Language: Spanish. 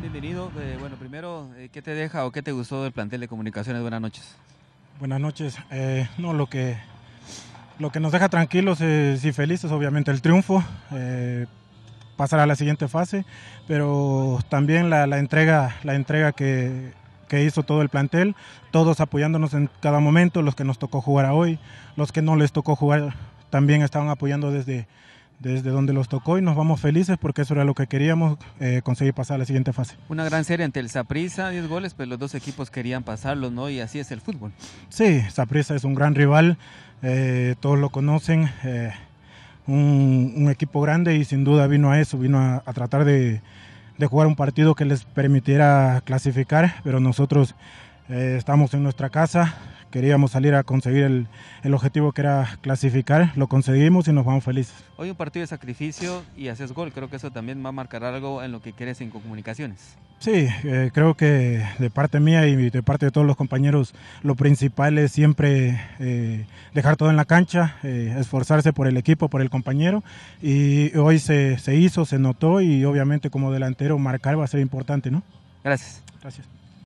Bienvenido. Eh, bueno, primero, eh, ¿qué te deja o qué te gustó del plantel de comunicaciones? Buenas noches. Buenas noches. Eh, no, lo que, lo que nos deja tranquilos y felices, obviamente, el triunfo, pasar a la siguiente fase, pero también la, entrega, la entrega que, que hizo todo el plantel, todos apoyándonos en cada momento, los que nos tocó jugar a hoy, los que no les tocó jugar también estaban apoyando desde, desde donde los tocó y nos vamos felices porque eso era lo que queríamos eh, conseguir pasar a la siguiente fase. Una gran serie ante el Zaprisa, 10 goles, pero pues los dos equipos querían pasarlo ¿no? Y así es el fútbol. Sí, Saprisa es un gran rival, eh, todos lo conocen, eh, un, equipo grande y sin duda vino a eso, vino a, tratar de, jugar un partido que les permitiera clasificar, pero nosotros estamos en nuestra casa, queríamos salir a conseguir el, el, objetivo que era clasificar, lo conseguimos y nos vamos felices. Hoy un partido de sacrificio y haces gol, creo que eso también va a marcar algo en lo que quieres en comunicaciones. Sí, eh, creo que de parte mía y de parte de todos los compañeros, lo principal es siempre eh, dejar todo en la cancha, eh, esforzarse por el equipo, por el compañero. Y hoy se, se hizo, se notó y obviamente como delantero marcar va a ser importante, ¿no? Gracias. Gracias.